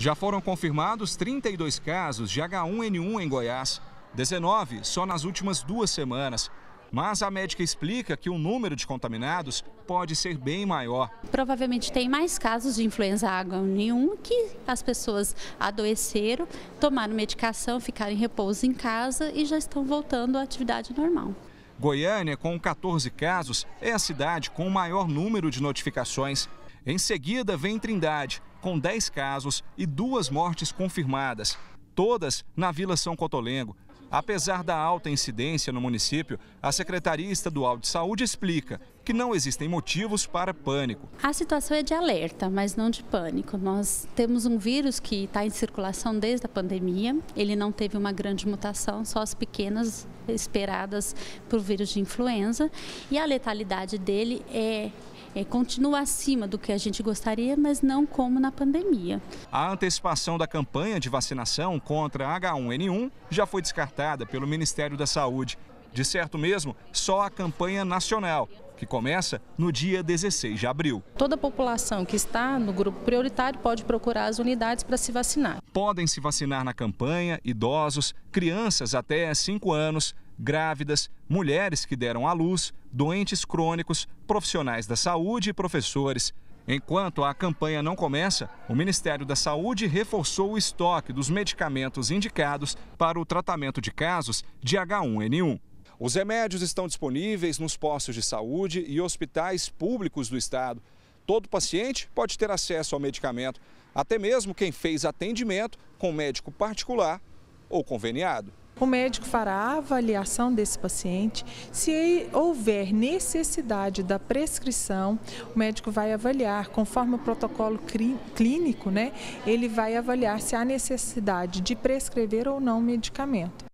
Já foram confirmados 32 casos de H1N1 em Goiás, 19 só nas últimas duas semanas. Mas a médica explica que o número de contaminados pode ser bem maior. Provavelmente tem mais casos de influenza H1N1 que as pessoas adoeceram, tomaram medicação, ficaram em repouso em casa e já estão voltando à atividade normal. Goiânia, com 14 casos, é a cidade com o maior número de notificações. Em seguida vem Trindade, com 10 casos e duas mortes confirmadas, todas na Vila São Cotolengo. Apesar da alta incidência no município, a Secretaria Estadual de Saúde explica que não existem motivos para pânico. A situação é de alerta, mas não de pânico. Nós temos um vírus que está em circulação desde a pandemia. Ele não teve uma grande mutação, só as pequenas esperadas por vírus de influenza. E a letalidade dele é é, continua acima do que a gente gostaria, mas não como na pandemia. A antecipação da campanha de vacinação contra H1N1 já foi descartada pelo Ministério da Saúde. De certo mesmo, só a campanha nacional, que começa no dia 16 de abril. Toda a população que está no grupo prioritário pode procurar as unidades para se vacinar. Podem se vacinar na campanha idosos, crianças até 5 anos, grávidas, mulheres que deram à luz, doentes crônicos, profissionais da saúde e professores. Enquanto a campanha não começa, o Ministério da Saúde reforçou o estoque dos medicamentos indicados para o tratamento de casos de H1N1. Os remédios estão disponíveis nos postos de saúde e hospitais públicos do estado. Todo paciente pode ter acesso ao medicamento, até mesmo quem fez atendimento com médico particular ou conveniado. O médico fará a avaliação desse paciente. Se houver necessidade da prescrição, o médico vai avaliar, conforme o protocolo clínico, né? Ele vai avaliar se há necessidade de prescrever ou não o medicamento.